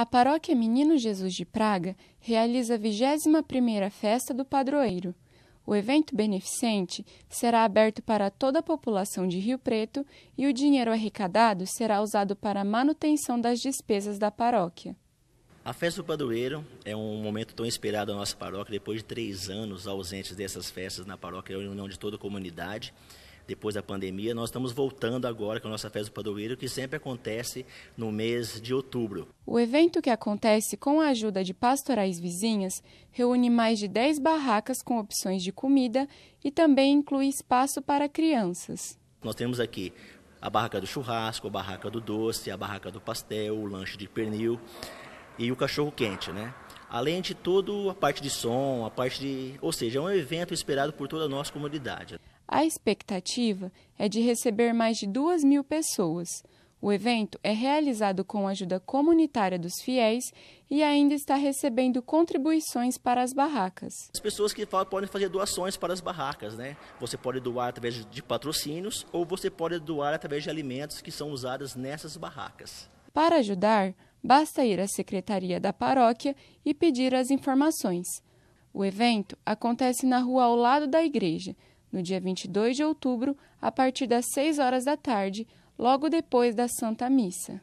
A paróquia Menino Jesus de Praga realiza a 21 primeira Festa do Padroeiro. O evento beneficente será aberto para toda a população de Rio Preto e o dinheiro arrecadado será usado para a manutenção das despesas da paróquia. A festa do padroeiro é um momento tão esperado na nossa paróquia, depois de três anos ausentes dessas festas na paróquia, a união de toda a comunidade depois da pandemia, nós estamos voltando agora com a nossa festa do padroeiro, que sempre acontece no mês de outubro. O evento que acontece com a ajuda de pastorais vizinhas reúne mais de 10 barracas com opções de comida e também inclui espaço para crianças. Nós temos aqui a barraca do churrasco, a barraca do doce, a barraca do pastel, o lanche de pernil e o cachorro quente, né? Além de toda a parte de som, a parte de, ou seja, é um evento esperado por toda a nossa comunidade. A expectativa é de receber mais de 2 mil pessoas. O evento é realizado com a ajuda comunitária dos fiéis e ainda está recebendo contribuições para as barracas. As pessoas que podem fazer doações para as barracas, né? Você pode doar através de patrocínios ou você pode doar através de alimentos que são usados nessas barracas. Para ajudar, basta ir à secretaria da paróquia e pedir as informações. O evento acontece na rua ao lado da igreja, no dia 22 de outubro, a partir das 6 horas da tarde, logo depois da Santa Missa.